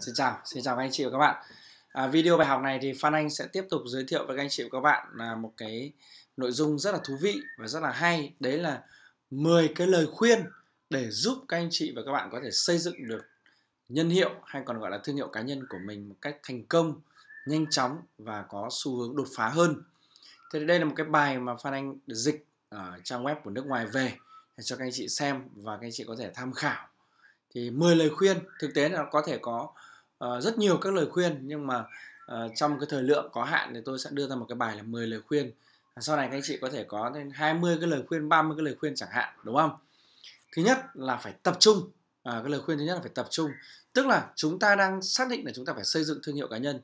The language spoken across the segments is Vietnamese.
Xin chào, xin chào các anh chị và các bạn. À, video bài học này thì Phan Anh sẽ tiếp tục giới thiệu với các anh chị và các bạn là một cái nội dung rất là thú vị và rất là hay. Đấy là 10 cái lời khuyên để giúp các anh chị và các bạn có thể xây dựng được nhân hiệu hay còn gọi là thương hiệu cá nhân của mình một cách thành công, nhanh chóng và có xu hướng đột phá hơn. Thế đây là một cái bài mà Phan Anh dịch ở trang web của nước ngoài về để cho các anh chị xem và các anh chị có thể tham khảo thì 10 lời khuyên thực tế là có thể có uh, rất nhiều các lời khuyên nhưng mà uh, trong cái thời lượng có hạn thì tôi sẽ đưa ra một cái bài là 10 lời khuyên sau này các anh chị có thể có đến 20 cái lời khuyên 30 cái lời khuyên chẳng hạn đúng không thứ nhất là phải tập trung à, cái lời khuyên thứ nhất là phải tập trung tức là chúng ta đang xác định là chúng ta phải xây dựng thương hiệu cá nhân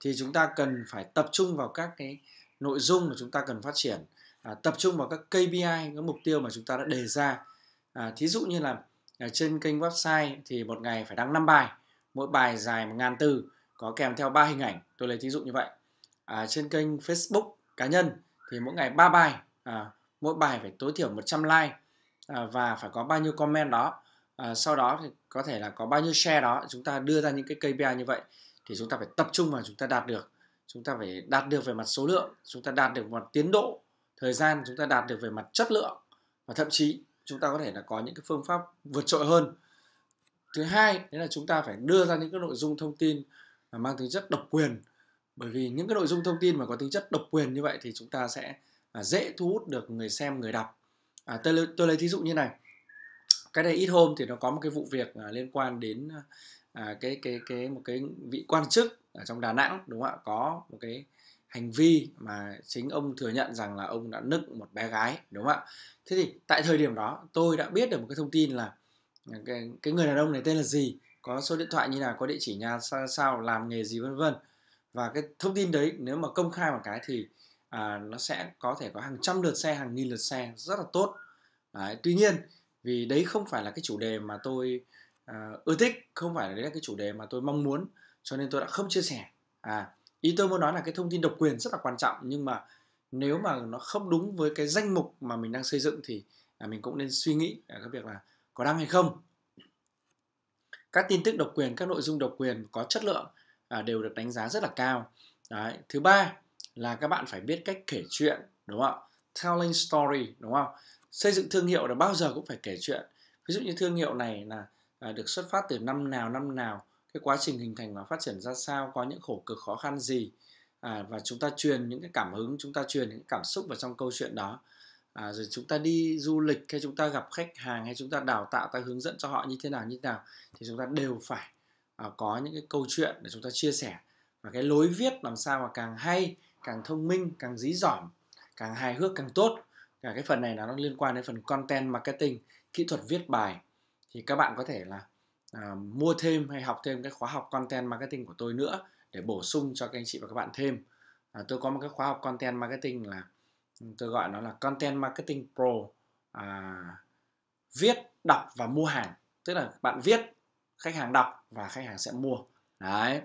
thì chúng ta cần phải tập trung vào các cái nội dung mà chúng ta cần phát triển à, tập trung vào các KPI các mục tiêu mà chúng ta đã đề ra à, thí dụ như là ở ờ, trên kênh website thì một ngày phải đăng 5 bài mỗi bài dài một ngàn từ có kèm theo 3 hình ảnh tôi lấy thí dụ như vậy à, trên kênh Facebook cá nhân thì mỗi ngày 3 bài à, mỗi bài phải tối thiểu 100 like à, và phải có bao nhiêu comment đó à, sau đó thì có thể là có bao nhiêu share đó chúng ta đưa ra những cái KPI như vậy thì chúng ta phải tập trung vào chúng ta đạt được chúng ta phải đạt được về mặt số lượng chúng ta đạt được về mặt tiến độ thời gian chúng ta đạt được về mặt chất lượng và thậm chí chúng ta có thể là có những cái phương pháp vượt trội hơn thứ hai đấy là chúng ta phải đưa ra những cái nội dung thông tin mà mang tính chất độc quyền bởi vì những cái nội dung thông tin mà có tính chất độc quyền như vậy thì chúng ta sẽ à, dễ thu hút được người xem người đọc à, tôi, tôi lấy thí dụ như này cái đây ít hôm thì nó có một cái vụ việc à, liên quan đến à, cái cái cái một cái vị quan chức ở trong Đà Nẵng đúng không ạ có một cái hành vi mà chính ông thừa nhận rằng là ông đã nức một bé gái đúng không ạ thế thì tại thời điểm đó tôi đã biết được một cái thông tin là ờ, cái, cái người đàn ông này tên là gì có số điện thoại như nào có địa chỉ nhà sao, sao làm nghề gì vân vân và cái thông tin đấy nếu mà công khai một cái thì à, nó sẽ có thể có hàng trăm lượt xe hàng nghìn lượt xe rất là tốt đấy, tuy nhiên vì đấy không phải là cái chủ đề mà tôi à, ưa thích không phải là đấy là cái chủ đề mà tôi mong muốn cho nên tôi đã không chia sẻ à ý tôi muốn nói là cái thông tin độc quyền rất là quan trọng nhưng mà nếu mà nó không đúng với cái danh mục mà mình đang xây dựng thì à, mình cũng nên suy nghĩ cái việc là có đăng hay không các tin tức độc quyền các nội dung độc quyền có chất lượng à, đều được đánh giá rất là cao Đấy. thứ ba là các bạn phải biết cách kể chuyện đúng không telling story đúng không xây dựng thương hiệu là bao giờ cũng phải kể chuyện ví dụ như thương hiệu này là à, được xuất phát từ năm nào năm nào cái quá trình hình thành và phát triển ra sao có những khổ cực khó khăn gì à, và chúng ta truyền những cái cảm hứng chúng ta truyền những cảm xúc vào trong câu chuyện đó à, rồi chúng ta đi du lịch hay chúng ta gặp khách hàng hay chúng ta đào tạo ta hướng dẫn cho họ như thế nào như thế nào thì chúng ta đều phải à, có những cái câu chuyện để chúng ta chia sẻ và cái lối viết làm sao mà càng hay càng thông minh càng dí dỏm càng hài hước càng tốt cả cái phần này là nó liên quan đến phần content marketing kỹ thuật viết bài thì các bạn có thể là à, mua thêm hay học thêm cái khóa học content marketing của tôi nữa để bổ sung cho các anh chị và các bạn thêm à, tôi có một cái khóa học content marketing là ừ, tôi gọi nó là content marketing pro à, viết đọc và mua hàng tức là bạn viết khách hàng đọc và khách hàng sẽ mua đấy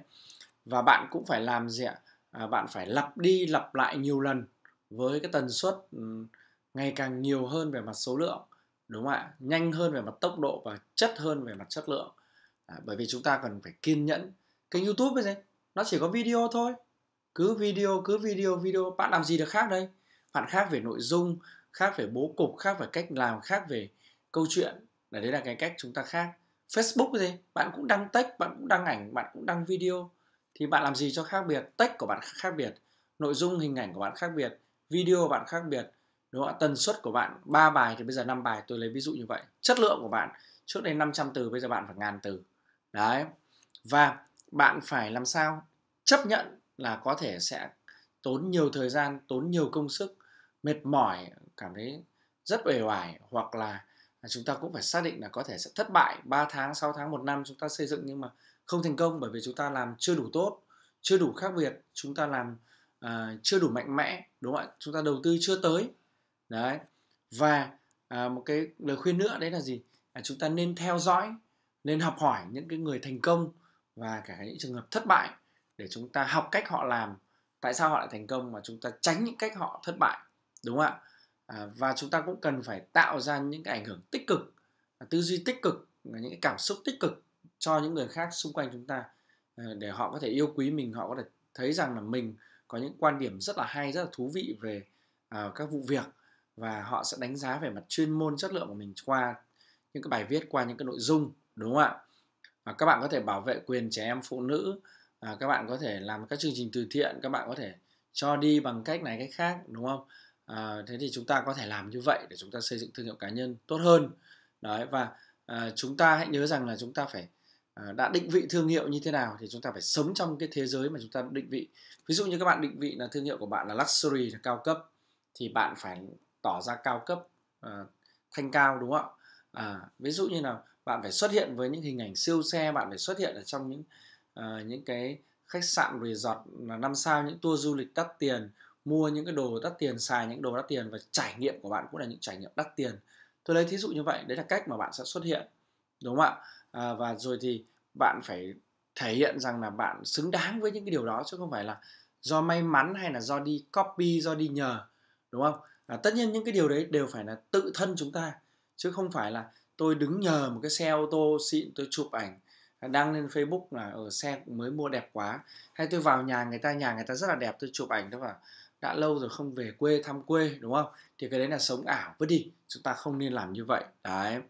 và bạn cũng phải làm gì ạ à, bạn phải lặp đi lặp lại nhiều lần với cái tần suất ừ, ngày càng nhiều hơn về mặt số lượng đúng không ạ nhanh hơn về mặt tốc độ và chất hơn về mặt chất lượng à, bởi vì chúng ta cần phải kiên nhẫn kênh youtube ấy nó chỉ có video thôi cứ video cứ video video bạn làm gì được khác đây bạn khác về nội dung khác về bố cục khác về cách làm khác về câu chuyện là đấy là cái cách chúng ta khác facebook gì bạn cũng đăng text bạn cũng đăng ảnh bạn cũng đăng video thì bạn làm gì cho khác biệt text của bạn khác biệt nội dung hình ảnh của bạn khác biệt video của bạn khác biệt đúng không ạ tần suất của bạn 3 bài thì bây giờ 5 bài tôi lấy ví dụ như vậy chất lượng của bạn trước đây 500 từ bây giờ bạn phải ngàn từ đấy và bạn phải làm sao chấp nhận là có thể sẽ tốn nhiều thời gian tốn nhiều công sức mệt mỏi cảm thấy rất uể oải hoặc là chúng ta cũng phải xác định là có thể sẽ thất bại 3 tháng 6 tháng một năm chúng ta xây dựng nhưng mà không thành công bởi vì chúng ta làm chưa đủ tốt chưa đủ khác biệt chúng ta làm uh, chưa đủ mạnh mẽ đúng không ạ chúng ta đầu tư chưa tới đấy và à, một cái lời khuyên nữa đấy là gì à, chúng ta nên theo dõi nên học hỏi những cái người thành công và cả những trường hợp thất bại để chúng ta học cách họ làm tại sao họ lại thành công mà chúng ta tránh những cách họ thất bại đúng không ạ à, và chúng ta cũng cần phải tạo ra những cái ảnh hưởng tích cực à, tư duy tích cực những cái cảm xúc tích cực cho những người khác xung quanh chúng ta à, để họ có thể yêu quý mình họ có thể thấy rằng là mình có những quan điểm rất là hay rất là thú vị về uh, các vụ việc và họ sẽ đánh giá về mặt chuyên môn chất lượng của mình qua những cái bài viết qua những cái nội dung đúng không ạ và các bạn có thể bảo vệ quyền trẻ em phụ nữ à, các bạn có thể làm các chương trình từ thiện các bạn có thể cho đi bằng cách này cách khác đúng không à, thế thì chúng ta có thể làm như vậy để chúng ta xây dựng thương hiệu cá nhân tốt hơn đấy và à, chúng ta hãy nhớ rằng là chúng ta phải à, đã định vị thương hiệu như thế nào thì chúng ta phải sống trong cái thế giới mà chúng ta định vị ví dụ như các bạn định vị là thương hiệu của bạn là luxury là cao cấp thì bạn phải tỏ ra cao cấp à, thanh cao đúng không ạ à, ví dụ như là bạn phải xuất hiện với những hình ảnh siêu xe bạn phải xuất hiện ở trong những à, những cái khách sạn resort là năm sao những tour du lịch đắt tiền mua những cái đồ đắt tiền xài những đồ đắt tiền và trải nghiệm của bạn cũng là những trải nghiệm đắt tiền tôi lấy thí dụ như vậy đấy là cách mà bạn sẽ xuất hiện đúng không ạ à, và rồi thì bạn phải thể hiện rằng là bạn xứng đáng với những cái điều đó chứ không phải là do may mắn hay là do đi copy do đi nhờ đúng không à, tất nhiên những cái điều đấy đều phải là tự thân chúng ta chứ không phải là tôi đứng nhờ một cái xe ô tô xịn tôi chụp ảnh đăng lên Facebook là ở ờ, xe mới mua đẹp quá hay tôi vào nhà người ta nhà người ta rất là đẹp tôi chụp ảnh đó và đã lâu rồi không về quê thăm quê đúng không thì cái đấy là sống ảo vứt đi chúng ta không nên làm như vậy đấy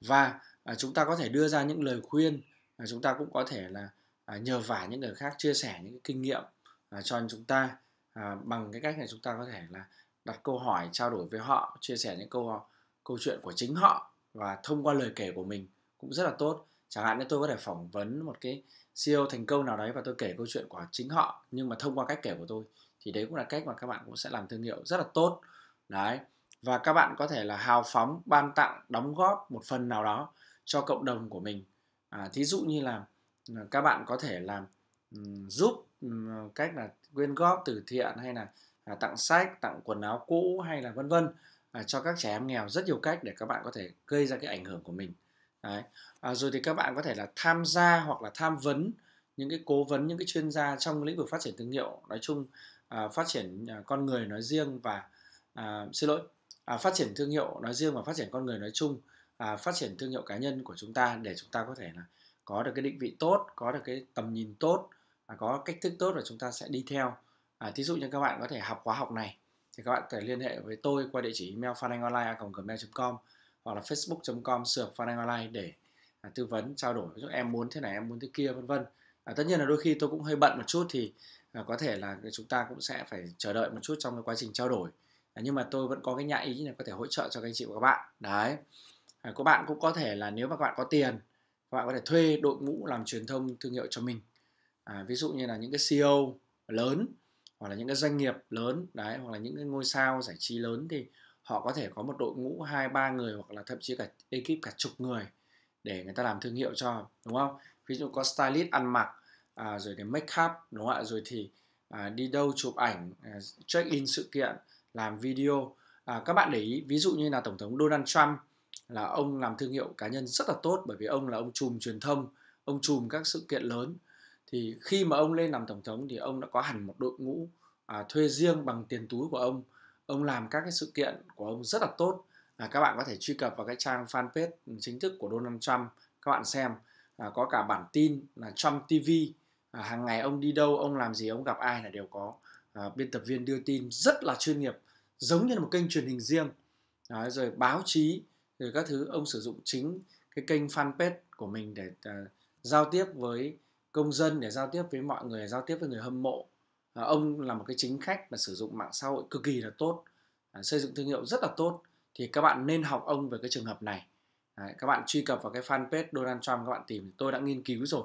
và à, chúng ta có thể đưa ra những lời khuyên à, chúng ta cũng có thể là à, nhờ vả những người khác chia sẻ những cái kinh nghiệm à, cho chúng ta à, bằng cái cách này chúng ta có thể là đặt câu hỏi trao đổi với họ chia sẻ những câu câu chuyện của chính họ và thông qua lời kể của mình cũng rất là tốt chẳng hạn như tôi có thể phỏng vấn một cái CEO thành công nào đấy và tôi kể câu chuyện của chính họ nhưng mà thông qua cách kể của tôi thì đấy cũng là cách mà các bạn cũng sẽ làm thương hiệu rất là tốt đấy và các bạn có thể là hào phóng ban tặng đóng góp một phần nào đó cho cộng đồng của mình à, thí dụ như là à, các bạn có thể làm um, giúp um, cách là quyên góp từ thiện hay là À, tặng sách tặng quần áo cũ hay là vân vân à, cho các trẻ em nghèo rất nhiều cách để các bạn có thể gây ra cái ảnh hưởng của mình Đấy. À, rồi thì các bạn có thể là tham gia hoặc là tham vấn những cái cố vấn những cái chuyên gia trong lĩnh vực phát triển thương hiệu nói chung à, phát triển à, con người nói riêng và à, xin lỗi à, phát triển thương hiệu nói riêng và phát triển con người nói chung à, phát triển thương hiệu cá nhân của chúng ta để chúng ta có thể là có được cái định vị tốt có được cái tầm nhìn tốt và có cách thức tốt và chúng ta sẽ đi theo à, thí dụ như các bạn có thể học khóa học này thì các bạn có thể liên hệ với tôi qua địa chỉ email phananhonline.gmail.com hoặc là facebook.com sượt phananhonline để à, tư vấn trao đổi giúp em muốn thế này em muốn thế kia vân vân à, tất nhiên là đôi khi tôi cũng hơi bận một chút thì à, có thể là chúng ta cũng sẽ phải chờ đợi một chút trong cái quá trình trao đổi à, nhưng mà tôi vẫn có cái nhã ý là có thể hỗ trợ cho các anh chị và các bạn đấy à, các bạn cũng có thể là nếu mà các bạn có tiền các bạn có thể thuê đội ngũ làm truyền thông thương hiệu cho mình à, ví dụ như là những cái CEO lớn hoặc là những cái doanh nghiệp lớn đấy hoặc là những cái ngôi sao giải trí lớn thì họ có thể có một đội ngũ hai ba người hoặc là thậm chí cả ekip cả chục người để người ta làm thương hiệu cho đúng không ví dụ có stylist ăn mặc à, rồi thì make up đúng không ạ rồi thì à, đi đâu chụp ảnh à, check in sự kiện làm video à, các bạn để ý ví dụ như là tổng thống donald trump là ông làm thương hiệu cá nhân rất là tốt bởi vì ông là ông chùm truyền thông ông chùm các sự kiện lớn thì khi mà ông lên làm tổng thống thì ông đã có hẳn một đội ngũ à, thuê riêng bằng tiền túi của ông ông làm các cái sự kiện của ông rất là tốt à, các bạn có thể truy cập vào cái trang fanpage chính thức của Donald Trump các bạn xem à, có cả bản tin là Trump TV à, hàng ngày ông đi đâu ông làm gì ông gặp ai là đều có à, biên tập viên đưa tin rất là chuyên nghiệp giống như là một kênh truyền hình riêng à, rồi báo chí rồi các thứ ông sử dụng chính cái kênh fanpage của mình để à, giao tiếp với công dân để giao tiếp với mọi người giao tiếp với người hâm mộ Ờ, ông là một cái chính khách mà sử dụng mạng xã hội cực kỳ là tốt ờ, xây dựng thương hiệu rất là tốt thì các bạn nên học ông về cái trường hợp này các bạn truy cập vào cái fanpage Donald Trump các bạn tìm tôi đã nghiên cứu rồi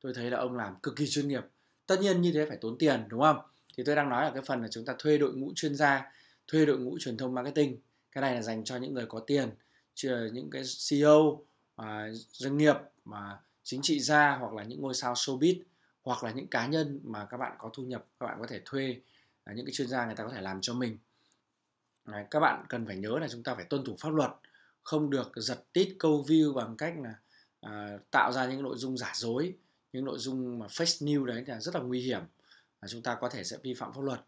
tôi thấy là ông làm cực kỳ chuyên nghiệp tất nhiên như thế phải tốn tiền đúng không thì tôi đang nói ở cái phần là chúng ta thuê đội ngũ chuyên gia thuê đội ngũ truyền thông marketing cái này là dành cho những người có tiền những cái CEO à, doanh nghiệp mà chính trị gia hoặc là những ngôi sao showbiz hoặc là những cá nhân mà các bạn có thu nhập các bạn có thể thuê à, những cái chuyên gia người ta có thể làm cho mình các bạn cần phải nhớ là chúng ta phải tuân thủ pháp luật không được giật tít câu view bằng cách là à, tạo ra những nội dung giả dối những nội dung mà fake news đấy là rất là nguy hiểm và chúng ta có thể sẽ vi phạm pháp luật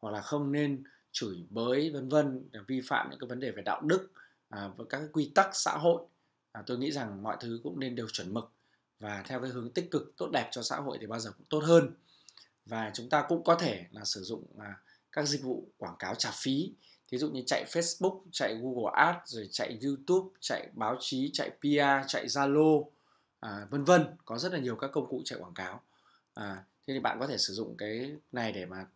hoặc là không nên chửi bới vân vân vi phạm những cái vấn đề về đạo đức à, và các quy tắc xã hội à, tôi nghĩ rằng mọi thứ cũng nên đều chuẩn mực và theo cái hướng tích cực tốt đẹp cho xã hội thì bao giờ cũng tốt hơn và chúng ta cũng có thể là sử dụng à, các dịch vụ quảng cáo trả phí thí dụ như chạy Facebook, chạy Google Ads, rồi chạy YouTube, chạy báo chí, chạy PR, chạy Zalo, à, vân vân có rất là nhiều các công cụ chạy quảng cáo à, thế thì bạn có thể sử dụng cái này để mà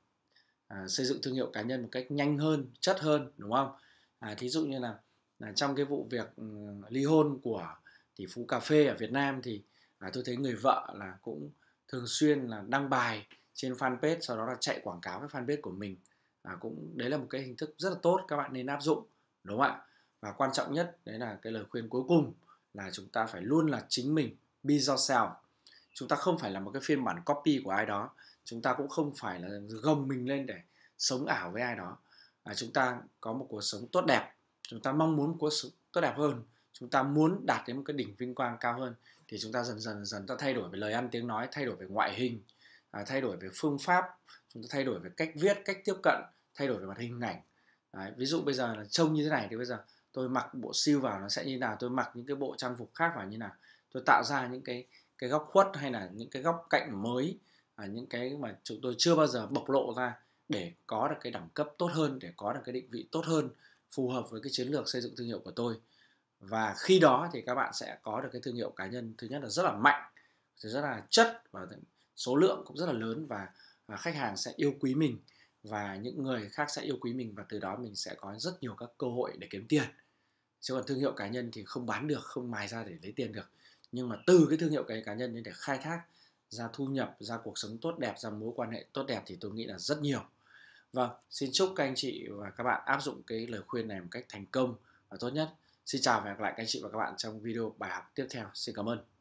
à, xây dựng thương hiệu cá nhân một cách nhanh hơn, chất hơn đúng không? À, thí dụ như là, là trong cái vụ việc ừ, ly hôn của tỷ phú cà phê ở Việt Nam thì à, tôi thấy người vợ là cũng thường xuyên là đăng bài trên fanpage sau đó là chạy quảng cáo cái fanpage của mình à, cũng đấy là một cái hình thức rất là tốt các bạn nên áp dụng đúng không ạ và quan trọng nhất đấy là cái lời khuyên cuối cùng là chúng ta phải luôn là chính mình be yourself chúng ta không phải là một cái phiên bản copy của ai đó chúng ta cũng không phải là gồng mình lên để sống ảo với ai đó à, chúng ta có một cuộc sống tốt đẹp chúng ta mong muốn cuộc sống tốt đẹp hơn chúng ta muốn đạt đến một cái đỉnh vinh quang cao hơn thì chúng ta dần dần dần ta thay đổi về lời ăn tiếng nói thay đổi về ngoại hình à, thay đổi về phương pháp chúng ta thay đổi về cách viết cách tiếp cận thay đổi về mặt hình ảnh Đấy, ví dụ bây giờ là trông như thế này thì bây giờ tôi mặc bộ siêu vào nó sẽ như nào tôi mặc những cái bộ trang phục khác vào như nào tôi tạo ra những cái cái góc khuất hay là những cái góc cạnh mới à, những cái mà chúng tôi chưa bao giờ bộc lộ ra để có được cái đẳng cấp tốt hơn để có được cái định vị tốt hơn phù hợp với cái chiến lược xây dựng thương hiệu của tôi và khi đó thì các bạn sẽ có được cái thương hiệu cá nhân thứ nhất là rất là mạnh thứ rất là chất và số lượng cũng rất là lớn và, và khách hàng sẽ yêu quý mình và những người khác sẽ yêu quý mình và từ đó mình sẽ có rất nhiều các cơ hội để kiếm tiền chứ còn thương hiệu cá nhân thì không bán được không mài ra để lấy tiền được nhưng mà từ cái thương hiệu cái cá nhân để khai thác ra thu nhập ra cuộc sống tốt đẹp ra mối quan hệ tốt đẹp thì tôi nghĩ là rất nhiều vâng xin chúc các anh chị và các bạn áp dụng cái lời khuyên này một cách thành công và tốt nhất Xin chào và hẹn gặp lại các anh chị và các bạn trong video bài học tiếp theo. Xin cảm ơn.